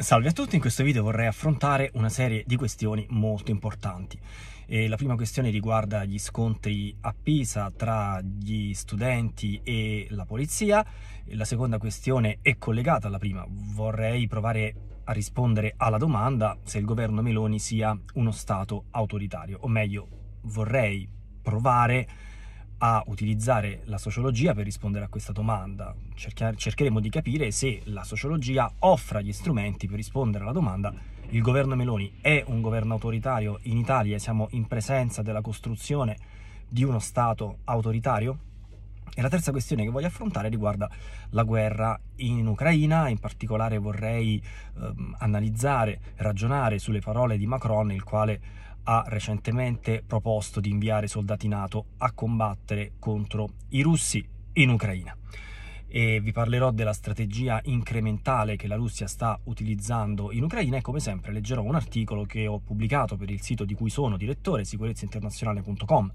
Salve a tutti, in questo video vorrei affrontare una serie di questioni molto importanti. E la prima questione riguarda gli scontri a Pisa tra gli studenti e la polizia. E la seconda questione è collegata alla prima. Vorrei provare a rispondere alla domanda se il governo Meloni sia uno Stato autoritario, o meglio, vorrei provare a a utilizzare la sociologia per rispondere a questa domanda. Cerca cercheremo di capire se la sociologia offre gli strumenti per rispondere alla domanda il governo Meloni è un governo autoritario in Italia, siamo in presenza della costruzione di uno Stato autoritario? E la terza questione che voglio affrontare riguarda la guerra in Ucraina, in particolare vorrei ehm, analizzare, ragionare sulle parole di Macron, il quale ha recentemente proposto di inviare soldati NATO a combattere contro i russi in Ucraina. E vi parlerò della strategia incrementale che la Russia sta utilizzando in Ucraina e come sempre leggerò un articolo che ho pubblicato per il sito di cui sono direttore sicurezzainternazionale.com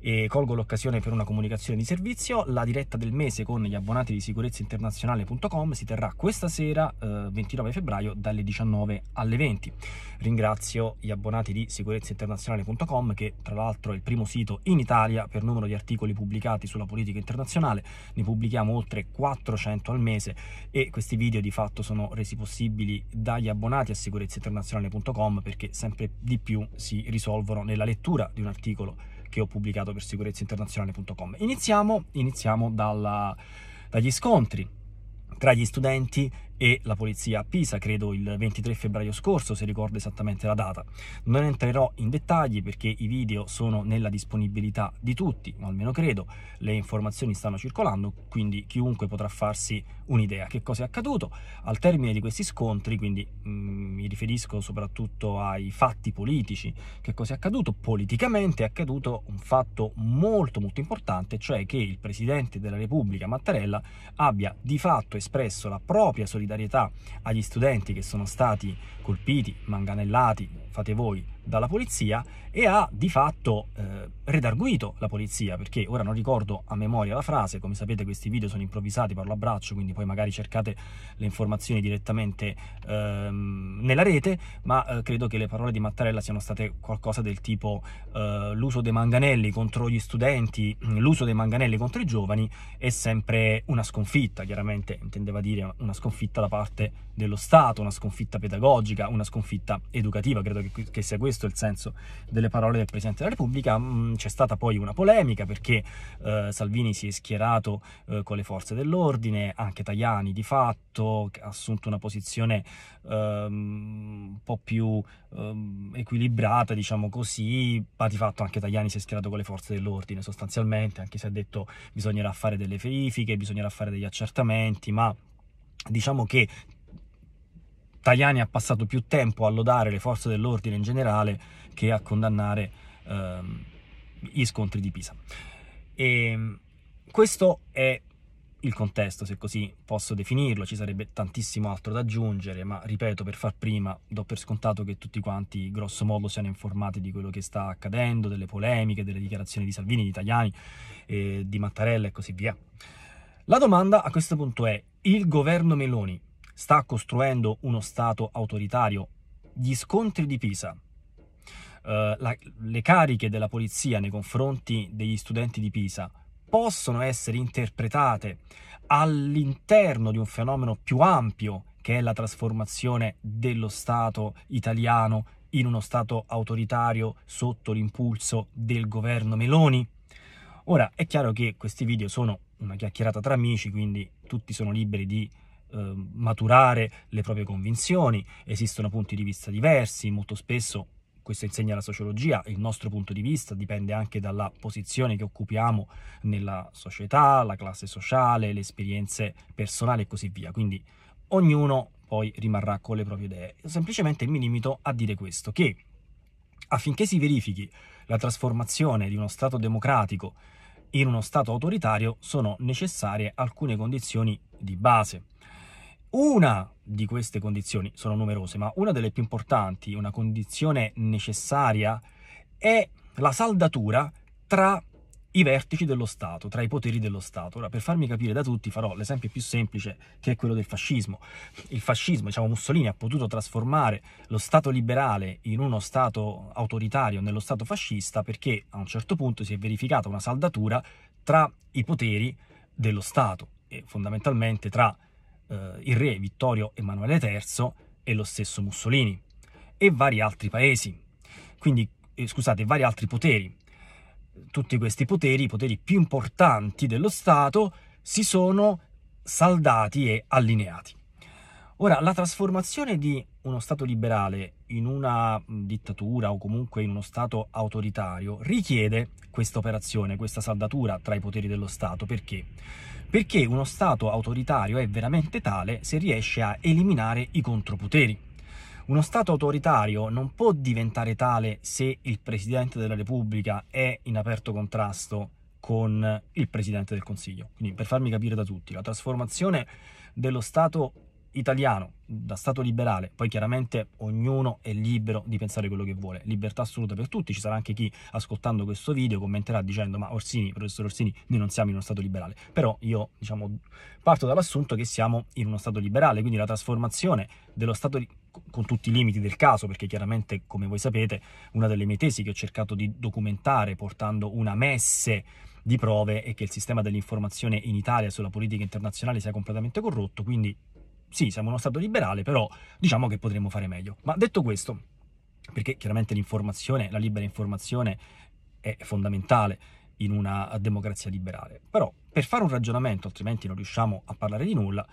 e colgo l'occasione per una comunicazione di servizio. La diretta del mese con gli abbonati di sicurezza internazionale.com si terrà questa sera, eh, 29 febbraio, dalle 19 alle 20. Ringrazio gli abbonati di sicurezza internazionale.com, che tra l'altro è il primo sito in Italia per numero di articoli pubblicati sulla politica internazionale. Ne pubblichiamo oltre 400 al mese e questi video di fatto sono resi possibili dagli abbonati a sicurezza internazionale.com perché sempre di più si risolvono nella lettura di un articolo che ho pubblicato per sicurezzainternazionale.com. Iniziamo, iniziamo dalla, dagli scontri tra gli studenti e la polizia a Pisa, credo il 23 febbraio scorso, se ricordo esattamente la data. Non entrerò in dettagli perché i video sono nella disponibilità di tutti, o almeno credo, le informazioni stanno circolando, quindi chiunque potrà farsi un'idea che cosa è accaduto. Al termine di questi scontri, quindi mh, mm, mi riferisco soprattutto ai fatti politici, che cosa è accaduto? Politicamente è accaduto un fatto molto molto importante, cioè che il Presidente della Repubblica Mattarella abbia di fatto espresso la propria solidarietà solidarietà agli studenti che sono stati colpiti, manganellati, fate voi, dalla polizia e ha di fatto eh, redarguito la polizia, perché ora non ricordo a memoria la frase, come sapete questi video sono improvvisati, parlo a braccio, quindi poi magari cercate le informazioni direttamente ehm, nella rete, ma eh, credo che le parole di Mattarella siano state qualcosa del tipo eh, l'uso dei manganelli contro gli studenti, mm, l'uso dei manganelli contro i giovani è sempre una sconfitta, chiaramente intendeva dire una sconfitta da parte dello Stato, una sconfitta pedagogica, una sconfitta educativa, credo che, che sia questo questo il senso delle parole del Presidente della Repubblica. Mm, c'è stata poi una polemica perché eh, Salvini si è schierato eh, con le forze dell'ordine, anche Tajani di fatto ha assunto una posizione ehm, un po' più ehm, equilibrata, diciamo così, ma di fatto anche Tajani si è schierato con le forze dell'ordine sostanzialmente, anche se ha detto bisognerà fare delle verifiche, bisognerà fare degli accertamenti, ma diciamo che Tajani ha passato più tempo a lodare le forze dell'ordine in generale che a condannare ehm, gli scontri di Pisa. E ehm, questo è il contesto, se così posso definirlo, ci sarebbe tantissimo altro da aggiungere, ma ripeto, per far prima do per scontato che tutti quanti grosso modo siano informati di quello che sta accadendo, delle polemiche, delle dichiarazioni di Salvini, di Italiani, eh, di Mattarella e così via. La domanda a questo punto è, il governo Meloni sta costruendo uno Stato autoritario. Gli scontri di Pisa, Uh, la, le cariche della polizia nei confronti degli studenti di Pisa possono essere interpretate all'interno di un fenomeno più ampio che è la trasformazione dello Stato italiano in uno Stato autoritario sotto l'impulso del governo Meloni? Ora, è chiaro che questi video sono una chiacchierata tra amici, quindi tutti sono liberi di eh, maturare le proprie convinzioni, esistono punti di vista diversi, molto spesso questo insegna la sociologia, il nostro punto di vista dipende anche dalla posizione che occupiamo nella società, la classe sociale, le esperienze personali e così via. Quindi ognuno poi rimarrà con le proprie idee. semplicemente mi limito a dire questo, che affinché si verifichi la trasformazione di uno Stato democratico in uno Stato autoritario sono necessarie alcune condizioni di base. Una di queste condizioni, sono numerose, ma una delle più importanti, una condizione necessaria, è la saldatura tra i vertici dello Stato, tra i poteri dello Stato. Ora, per farmi capire da tutti, farò l'esempio più semplice, che è quello del fascismo. Il fascismo, diciamo Mussolini, ha potuto trasformare lo Stato liberale in uno Stato autoritario, nello Stato fascista, perché a un certo punto si è verificata una saldatura tra i poteri dello Stato e fondamentalmente tra eh, il re Vittorio Emanuele III e lo stesso Mussolini e vari altri paesi, quindi eh, scusate, vari altri poteri. Tutti questi poteri, i poteri più importanti dello Stato, si sono saldati e allineati. Ora, la trasformazione di uno Stato liberale in una dittatura o comunque in uno Stato autoritario richiede questa operazione, questa saldatura tra i poteri dello Stato. Perché? Perché uno Stato autoritario è veramente tale se riesce a eliminare i contropoteri. Uno Stato autoritario non può diventare tale se il Presidente della Repubblica è in aperto contrasto con il Presidente del Consiglio. Quindi per farmi capire da tutti, la trasformazione dello Stato italiano, da Stato liberale, poi chiaramente ognuno è libero di pensare quello che vuole, libertà assoluta per tutti, ci sarà anche chi ascoltando questo video commenterà dicendo ma Orsini, professor Orsini, noi non siamo in uno Stato liberale, però io diciamo parto dall'assunto che siamo in uno Stato liberale, quindi la trasformazione dello Stato con tutti i limiti del caso, perché chiaramente come voi sapete una delle mie tesi che ho cercato di documentare portando una messe di prove è che il sistema dell'informazione in Italia sulla politica internazionale sia completamente corrotto, quindi sì, siamo uno Stato liberale, però diciamo che potremmo fare meglio. Ma detto questo, perché chiaramente l'informazione, la libera informazione è fondamentale in una democrazia liberale, però per fare un ragionamento, altrimenti non riusciamo a parlare di nulla,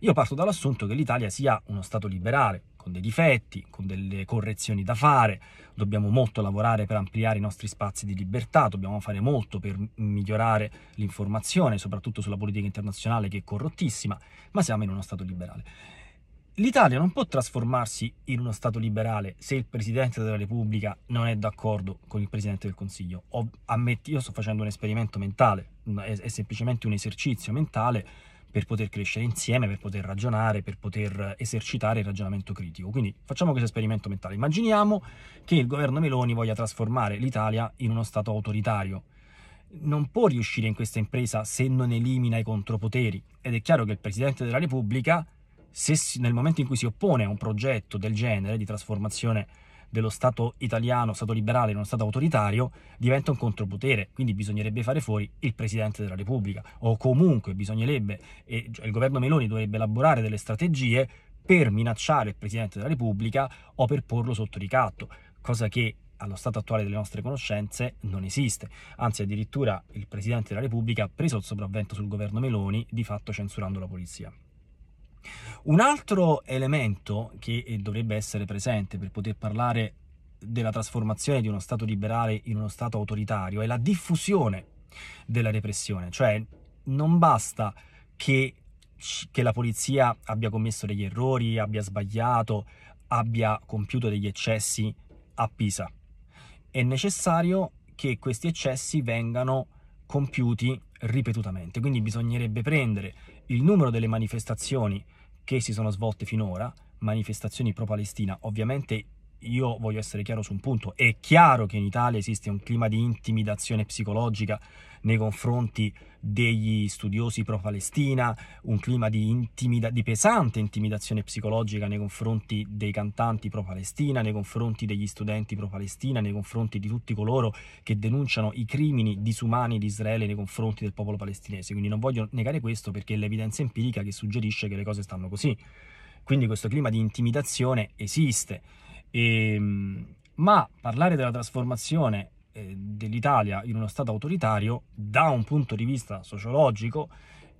io parto dall'assunto che l'Italia sia uno Stato liberale, con dei difetti, con delle correzioni da fare, dobbiamo molto lavorare per ampliare i nostri spazi di libertà, dobbiamo fare molto per migliorare l'informazione, soprattutto sulla politica internazionale che è corrottissima, ma siamo in uno Stato liberale. L'Italia non può trasformarsi in uno Stato liberale se il Presidente della Repubblica non è d'accordo con il Presidente del Consiglio. Ho, ammetti, io sto facendo un esperimento mentale, è, è semplicemente un esercizio mentale, per poter crescere insieme, per poter ragionare, per poter esercitare il ragionamento critico. Quindi facciamo questo esperimento mentale. Immaginiamo che il governo Meloni voglia trasformare l'Italia in uno Stato autoritario. Non può riuscire in questa impresa se non elimina i contropoteri. Ed è chiaro che il Presidente della Repubblica, se, nel momento in cui si oppone a un progetto del genere di trasformazione dello Stato italiano, Stato liberale in uno Stato autoritario, diventa un contropotere, quindi bisognerebbe fare fuori il Presidente della Repubblica o comunque bisognerebbe, e cioè il governo Meloni dovrebbe elaborare delle strategie per minacciare il Presidente della Repubblica o per porlo sotto ricatto, cosa che allo stato attuale delle nostre conoscenze non esiste. Anzi, addirittura il Presidente della Repubblica ha preso il sopravvento sul governo Meloni, di fatto censurando la polizia. Un altro elemento che eh, dovrebbe essere presente per poter parlare della trasformazione di uno Stato liberale in uno Stato autoritario è la diffusione della repressione, cioè non basta che, che la polizia abbia commesso degli errori, abbia sbagliato, abbia compiuto degli eccessi a Pisa. È necessario che questi eccessi vengano compiuti ripetutamente. Quindi bisognerebbe prendere il numero delle manifestazioni che si sono svolte finora, manifestazioni pro-Palestina, ovviamente io voglio essere chiaro su un punto, è chiaro che in Italia esiste un clima di intimidazione psicologica nei confronti degli studiosi pro-Palestina, un clima di, intimida- di pesante intimidazione psicologica nei confronti dei cantanti pro-Palestina, nei confronti degli studenti pro-Palestina, nei confronti di tutti coloro che denunciano i crimini disumani di Israele nei confronti del popolo palestinese. Quindi non voglio negare questo perché è l'evidenza empirica che suggerisce che le cose stanno così. Quindi questo clima di intimidazione esiste e, ehm, ma parlare della trasformazione eh, dell'Italia in uno Stato autoritario da un punto di vista sociologico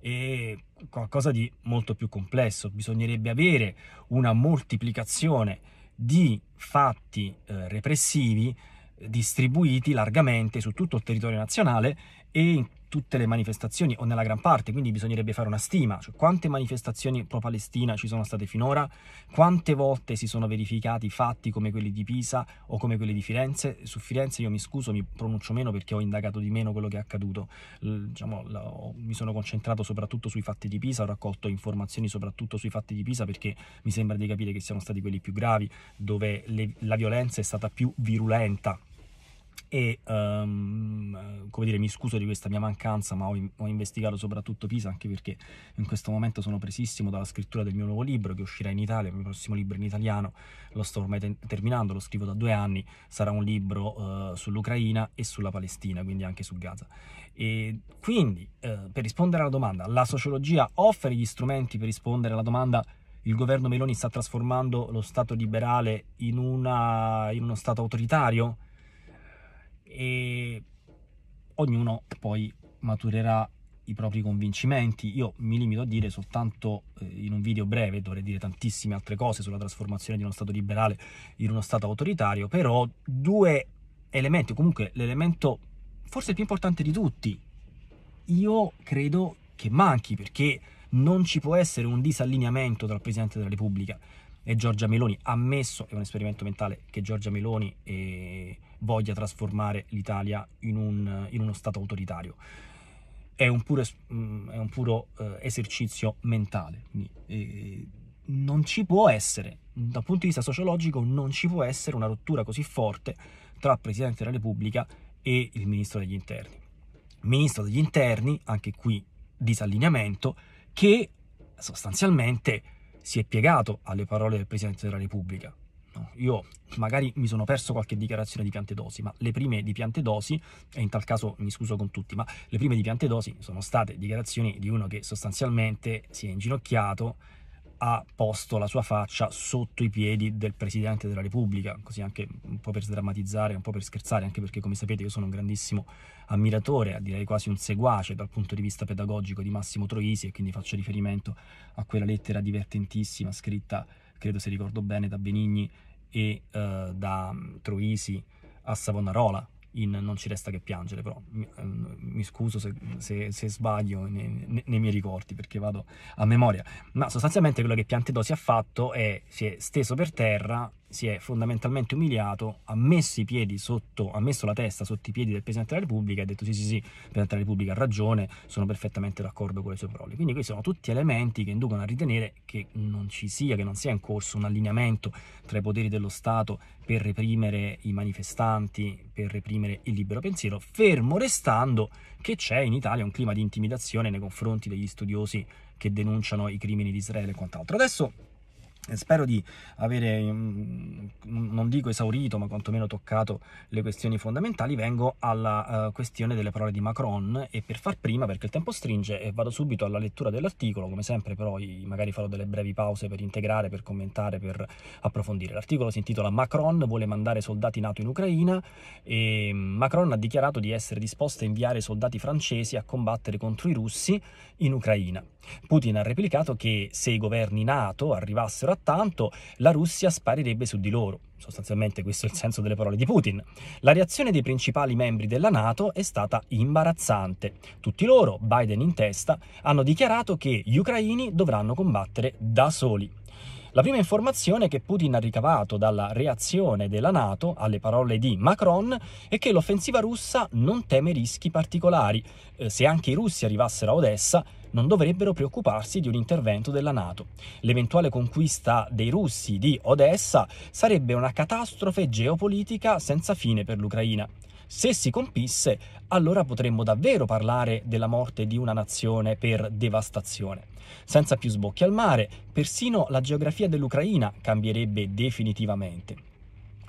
è qualcosa di molto più complesso. Bisognerebbe avere una moltiplicazione di fatti eh, repressivi eh, distribuiti largamente su tutto il territorio nazionale e in tutte le manifestazioni o nella gran parte, quindi bisognerebbe fare una stima, cioè quante manifestazioni pro-Palestina ci sono state finora, quante volte si sono verificati fatti come quelli di Pisa o come quelli di Firenze, su Firenze io mi scuso, mi pronuncio meno perché ho indagato di meno quello che è accaduto, diciamo, mi sono concentrato soprattutto sui fatti di Pisa, ho raccolto informazioni soprattutto sui fatti di Pisa perché mi sembra di capire che siano stati quelli più gravi, dove le, la violenza è stata più virulenta e um, come dire mi scuso di questa mia mancanza ma ho, ho, investigato soprattutto Pisa anche perché in questo momento sono presissimo dalla scrittura del mio nuovo libro che uscirà in Italia, il mio prossimo libro in italiano lo sto ormai te terminando, lo scrivo da due anni sarà un libro uh, sull'Ucraina e sulla Palestina, quindi anche su Gaza e quindi uh, per rispondere alla domanda, la sociologia offre gli strumenti per rispondere alla domanda il governo Meloni sta trasformando lo Stato liberale in, una, in uno Stato autoritario? e ognuno poi maturerà i propri convincimenti. Io mi limito a dire soltanto eh, in un video breve, dovrei dire tantissime altre cose sulla trasformazione di uno Stato liberale in uno Stato autoritario, però due elementi, comunque l'elemento forse più importante di tutti, io credo che manchi perché non ci può essere un disallineamento tra il Presidente della Repubblica e Giorgia Meloni, ammesso è un esperimento mentale che Giorgia Meloni eh, voglia trasformare l'Italia in, un, in, uno Stato autoritario. È un puro, mm, è un puro eh, esercizio mentale. Quindi, eh, non ci può essere, dal punto di vista sociologico, non ci può essere una rottura così forte tra il Presidente della Repubblica e il Ministro degli Interni. Ministro degli Interni, anche qui disallineamento, che sostanzialmente si è piegato alle parole del Presidente della Repubblica. No, io magari mi sono perso qualche dichiarazione di Piantedosi, ma le prime di Piantedosi, e in tal caso mi scuso con tutti, ma le prime di Piantedosi sono state dichiarazioni di uno che sostanzialmente si è inginocchiato ha posto la sua faccia sotto i piedi del Presidente della Repubblica, così anche un po' per sdrammatizzare, un po' per scherzare, anche perché come sapete io sono un grandissimo ammiratore, direi quasi un seguace dal punto di vista pedagogico di Massimo Troisi e quindi faccio riferimento a quella lettera divertentissima scritta, credo se ricordo bene, da Benigni e eh, da mm, Troisi a Savonarola, in Non ci resta che piangere, però mi, ehm, mi scuso se, se, se sbaglio nei, nei, nei, miei ricordi perché vado a memoria, ma sostanzialmente quello che Piantedosi ha fatto è si è steso per terra si è fondamentalmente umiliato, ha messo i piedi sotto, ha messo la testa sotto i piedi del Presidente della Repubblica e ha detto sì sì sì, il Presidente della Repubblica ha ragione, sono perfettamente d'accordo con le sue parole. Quindi questi sono tutti elementi che inducono a ritenere che non ci sia, che non sia in corso un allineamento tra i poteri dello Stato per reprimere i manifestanti, per reprimere il libero pensiero, fermo restando che c'è in Italia un clima di intimidazione nei confronti degli studiosi che denunciano i crimini di Israele e quant'altro. Adesso Spero di avere, mm, mm, non dico esaurito, ma quantomeno toccato le questioni fondamentali. Vengo alla eh, questione delle parole di Macron e per far prima, perché il tempo stringe, e vado subito alla lettura dell'articolo, come sempre però magari farò delle brevi pause per integrare, per commentare, per approfondire. L'articolo si intitola Macron vuole mandare soldati NATO in Ucraina e Macron ha dichiarato di essere disposto a inviare soldati francesi a combattere contro i russi in Ucraina. Putin ha replicato che se i governi NATO arrivassero a tanto, la Russia sparirebbe su di loro. Sostanzialmente questo è il senso delle parole di Putin. La reazione dei principali membri della Nato è stata imbarazzante. Tutti loro, Biden in testa, hanno dichiarato che gli ucraini dovranno combattere da soli. La prima informazione che Putin ha ricavato dalla reazione della Nato alle parole di Macron è che l'offensiva russa non teme rischi particolari. Eh, se anche i russi arrivassero a Odessa, non dovrebbero preoccuparsi di un intervento della Nato. L'eventuale conquista dei russi di Odessa sarebbe una catastrofe geopolitica senza fine per l'Ucraina. Se si compisse, allora potremmo davvero parlare della morte di una nazione per devastazione. Senza più sbocchi al mare, persino la geografia dell'Ucraina cambierebbe definitivamente.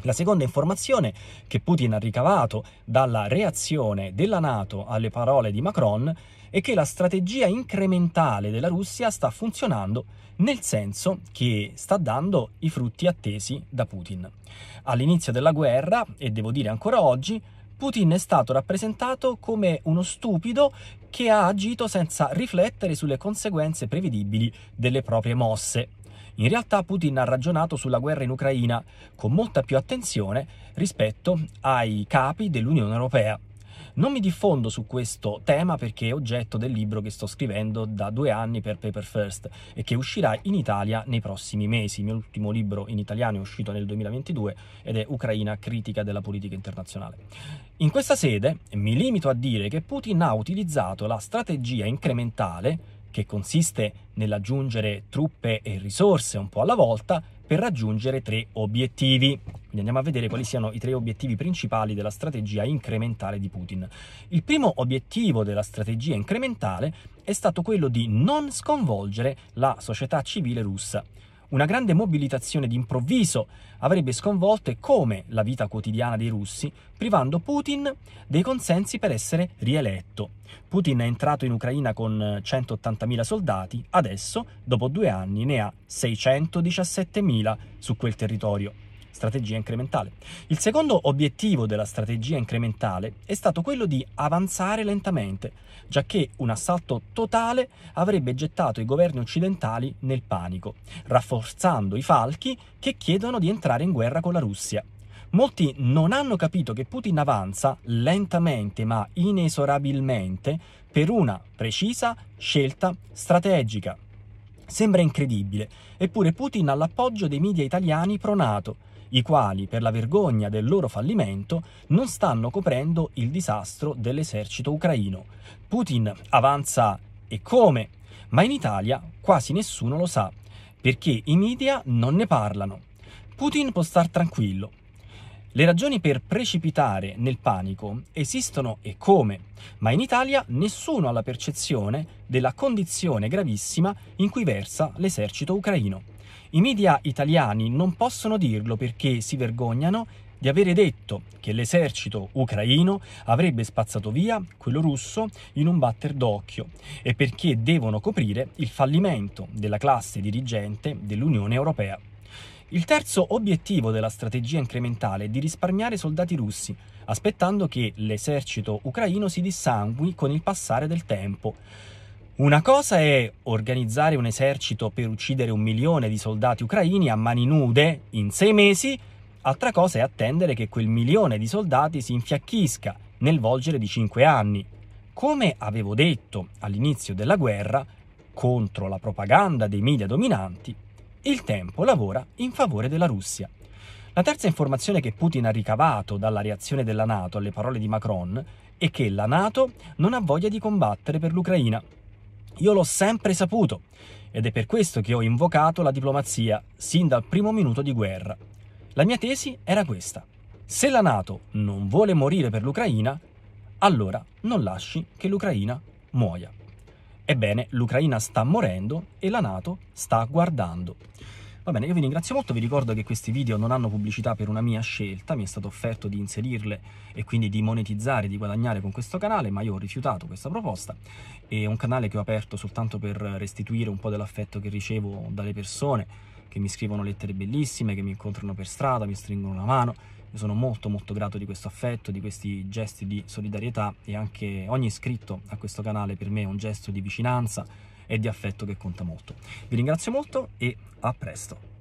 La seconda informazione che Putin ha ricavato dalla reazione della Nato alle parole di Macron è che la strategia incrementale della Russia sta funzionando nel senso che sta dando i frutti attesi da Putin. All'inizio della guerra, e devo dire ancora oggi, Putin è stato rappresentato come uno stupido che ha agito senza riflettere sulle conseguenze prevedibili delle proprie mosse. In realtà Putin ha ragionato sulla guerra in Ucraina con molta più attenzione rispetto ai capi dell'Unione Europea. Non mi diffondo su questo tema perché è oggetto del libro che sto scrivendo da due anni per Paper First e che uscirà in Italia nei prossimi mesi. Il mio ultimo libro in italiano è uscito nel 2022 ed è Ucraina critica della politica internazionale. In questa sede mi limito a dire che Putin ha utilizzato la strategia incrementale che consiste nell'aggiungere truppe e risorse un po' alla volta per raggiungere tre obiettivi. Quindi andiamo a vedere quali siano i tre obiettivi principali della strategia incrementale di Putin. Il primo obiettivo della strategia incrementale è stato quello di non sconvolgere la società civile russa. Una grande mobilitazione d'improvviso avrebbe sconvolto e come la vita quotidiana dei russi, privando Putin dei consensi per essere rieletto. Putin è entrato in Ucraina con 180.000 soldati, adesso, dopo due anni, ne ha 617.000 su quel territorio strategia incrementale. Il secondo obiettivo della strategia incrementale è stato quello di avanzare lentamente, giacché un assalto totale avrebbe gettato i governi occidentali nel panico, rafforzando i falchi che chiedono di entrare in guerra con la Russia. Molti non hanno capito che Putin avanza lentamente ma inesorabilmente per una precisa scelta strategica. Sembra incredibile, eppure Putin ha l'appoggio dei media italiani pronato i quali, per la vergogna del loro fallimento, non stanno coprendo il disastro dell'esercito ucraino. Putin avanza e come? Ma in Italia quasi nessuno lo sa, perché i media non ne parlano. Putin può star tranquillo, le ragioni per precipitare nel panico esistono e come, ma in Italia nessuno ha la percezione della condizione gravissima in cui versa l'esercito ucraino. I media italiani non possono dirlo perché si vergognano di avere detto che l'esercito ucraino avrebbe spazzato via quello russo in un batter d'occhio e perché devono coprire il fallimento della classe dirigente dell'Unione Europea. Il terzo obiettivo della strategia incrementale è di risparmiare soldati russi, aspettando che l'esercito ucraino si dissangui con il passare del tempo. Una cosa è organizzare un esercito per uccidere un milione di soldati ucraini a mani nude in sei mesi, altra cosa è attendere che quel milione di soldati si infiacchisca nel volgere di cinque anni. Come avevo detto all'inizio della guerra, contro la propaganda dei media dominanti, il tempo lavora in favore della Russia. La terza informazione che Putin ha ricavato dalla reazione della Nato alle parole di Macron è che la Nato non ha voglia di combattere per l'Ucraina. Io l'ho sempre saputo ed è per questo che ho invocato la diplomazia sin dal primo minuto di guerra. La mia tesi era questa. Se la Nato non vuole morire per l'Ucraina, allora non lasci che l'Ucraina muoia. Ebbene, l'Ucraina sta morendo e la Nato sta guardando. Va bene, io vi ringrazio molto, vi ricordo che questi video non hanno pubblicità per una mia scelta, mi è stato offerto di inserirle e quindi di monetizzare, di guadagnare con questo canale, ma io ho rifiutato questa proposta. È un canale che ho aperto soltanto per restituire un po' dell'affetto che ricevo dalle persone che mi scrivono lettere bellissime, che mi incontrano per strada, mi stringono la mano. Io sono molto molto grato di questo affetto, di questi gesti di solidarietà e anche ogni iscritto a questo canale per me è un gesto di vicinanza, e di affetto che conta molto. Vi ringrazio molto e a presto.